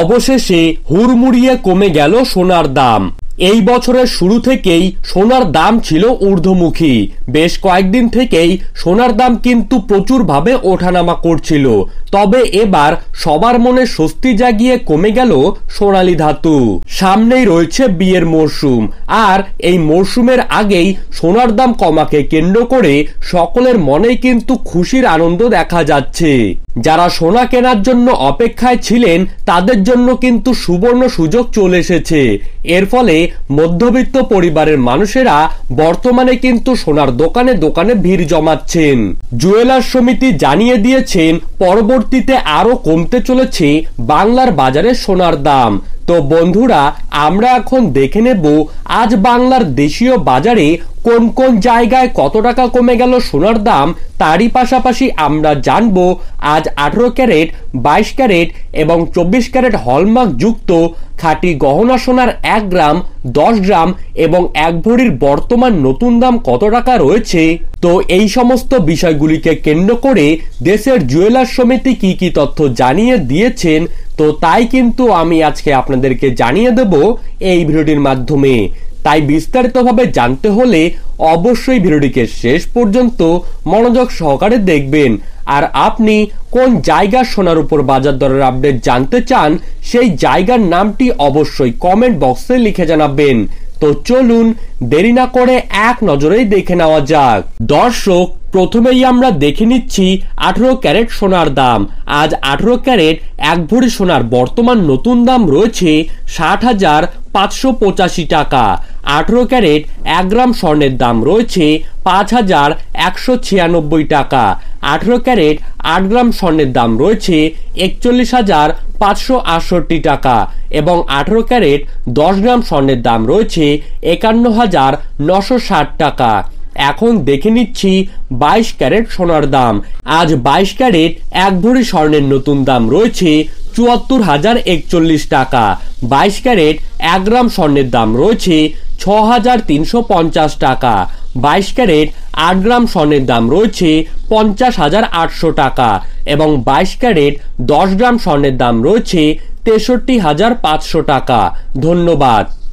অবশেষে হুড়মুড়িয়ে কমে গেল সোনার দাম এই বছরের শুরু থেকেই সোনার দাম ছিল ঊর্ধ্বমুখী বেশ কয়েকদিন থেকেই সোনার দাম কিন্তু প্রচুরভাবে ওঠানামা করছিল তবে এবার সবার মনে স্বস্তি জাগিয়ে কমে গেল সোনালী ধাতু সামনেই রয়েছে বিয়ের মরশুম আর এই মরশুমের আগেই সোনার দাম কমাকে কেন্দ্র করে সকলের মনে কিন্তু খুশির আনন্দ দেখা যাচ্ছে যারা সোনা কেনার জন্য অপেক্ষায় ছিলেন তাদের জন্য কিন্তু সুবর্ণ সুযোগ চলে এসেছে এর ফলে মধ্যবিত্ত পরিবারের মানুষেরা বর্তমানে কিন্তু সোনার দোকানে দোকানে ভিড় জমাচ্ছেন জুয়েলার সমিতি জানিয়ে দিয়েছেন পরবর্তীতে আরও কমতে চলেছে বাংলার বাজারে সোনার দাম তো বন্ধুরা আমরা এখন দেখে নেব আজ বাংলার দেশীয় বাজারে কোন কোন জায়গায় কত টাকা কমে গেল সোনার দাম তারই পাশাপাশি আমরা জানব আজ আঠেরো ক্যারেট বাইশ ক্যারেট এবং চব্বিশ ক্যারেট হলমার্ক যুক্ত খাঁটি গহনা সোনার এক গ্রাম দশ গ্রাম এবং এক ভরির বর্তমান নতুন দাম কত টাকা রয়েছে তো এই সমস্ত বিষয়গুলিকে কেন্দ্র করে দেশের জুয়েলার সমিতি কি কি তথ্য জানিয়ে দিয়েছেন তো তাই কিন্তু আমি আজকে আপনাদেরকে জানিয়ে দেব এই ভিডিওটির মাধ্যমে তাই বিস্তারিতভাবে জানতে হলে অবশ্যই ভিডিওটিকে শেষ পর্যন্ত মনোযোগ সহকারে দেখবেন আর আপনি কোন জায়গা সোনার উপর বাজার দরের আপডেট জানতে চান সেই জায়গার নামটি অবশ্যই কমেন্ট বক্সে লিখে জানাবেন তো চলুন দেরি না করে এক নজরেই দেখে নেওয়া যাক দর্শক প্রথমেই আমরা দেখে নিচ্ছি আঠেরো ক্যারেট সোনার দাম আজ আঠেরো ক্যারেট এক ভরি সোনার বর্তমান নতুন দাম রয়েছে ষাট হাজার পাঁচশো পঁচাশি টাকা আঠেরো ক্যারেট এক গ্রাম স্বর্ণের দাম রয়েছে পাঁচ হাজার একশো ছিয়ানব্বই টাকা আঠেরো ক্যারেট আট গ্রাম স্বর্ণের দাম রয়েছে একচল্লিশ হাজার পাঁচশো আটষট্টি টাকা এবং আঠেরো ক্যারেট দশ গ্রাম স্বর্ণের দাম রয়েছে একান্ন হাজার নশো ষাট টাকা এখন দেখে নিচ্ছি বাইশ ক্যারেট সোনার দাম আজ বাইশ ক্যারেট এক ভরি স্বর্ণের নতুন দাম রয়েছে চুয়াত্তর হাজার একচল্লিশ টাকা বাইশ ক্যারেট এক গ্রাম স্বর্ণের দাম রয়েছে ছ হাজার তিনশো পঞ্চাশ টাকা বাইশ ক্যারেট আট গ্রাম স্বর্ণের দাম রয়েছে পঞ্চাশ হাজার আটশো টাকা এবং বাইশ ক্যারেট দশ গ্রাম স্বর্ণের দাম রয়েছে তেষট্টি হাজার পাঁচশো টাকা ধন্যবাদ